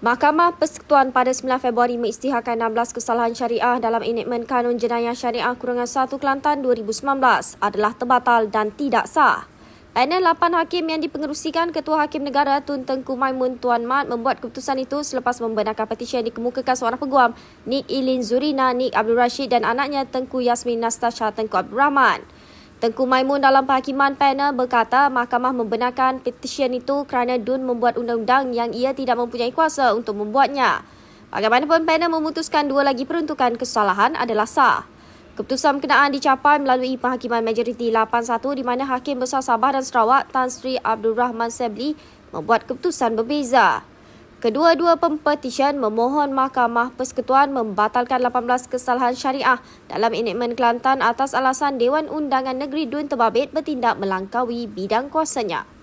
Mahkamah Persekutuan pada 9 Februari mengisytiharkan 16 kesalahan syariah dalam enakmen Kanun Jenayah Syariah Kurungan 1 Kelantan 2019 adalah terbatal dan tidak sah. Panel 8 hakim yang dipengerusikan Ketua Hakim Negara Tun Tengku Maimun Tuan Mat membuat keputusan itu selepas membenarkan petisi yang dikemukakan seorang peguam Nik Ilin Zurina, Nik Abdul Rashid dan anaknya Tengku Yasmin Nastasha Tengku Abdul Rahman. Tengku Maimun dalam perhakiman panel berkata mahkamah membenarkan petisyen itu kerana DUN membuat undang-undang yang ia tidak mempunyai kuasa untuk membuatnya. Bagaimanapun panel memutuskan dua lagi peruntukan kesalahan adalah sah. Keputusan berkenaan dicapai melalui penghakiman majoriti 81 di mana Hakim Besar Sabah dan Sarawak Tan Sri Abdul Rahman Sebli membuat keputusan berbeza. Kedua-dua pempetisyen memohon Mahkamah Persekutuan membatalkan 18 kesalahan syariah dalam enakmen Kelantan atas alasan Dewan Undangan Negeri Dun Terbabit bertindak melangkaui bidang kuasanya.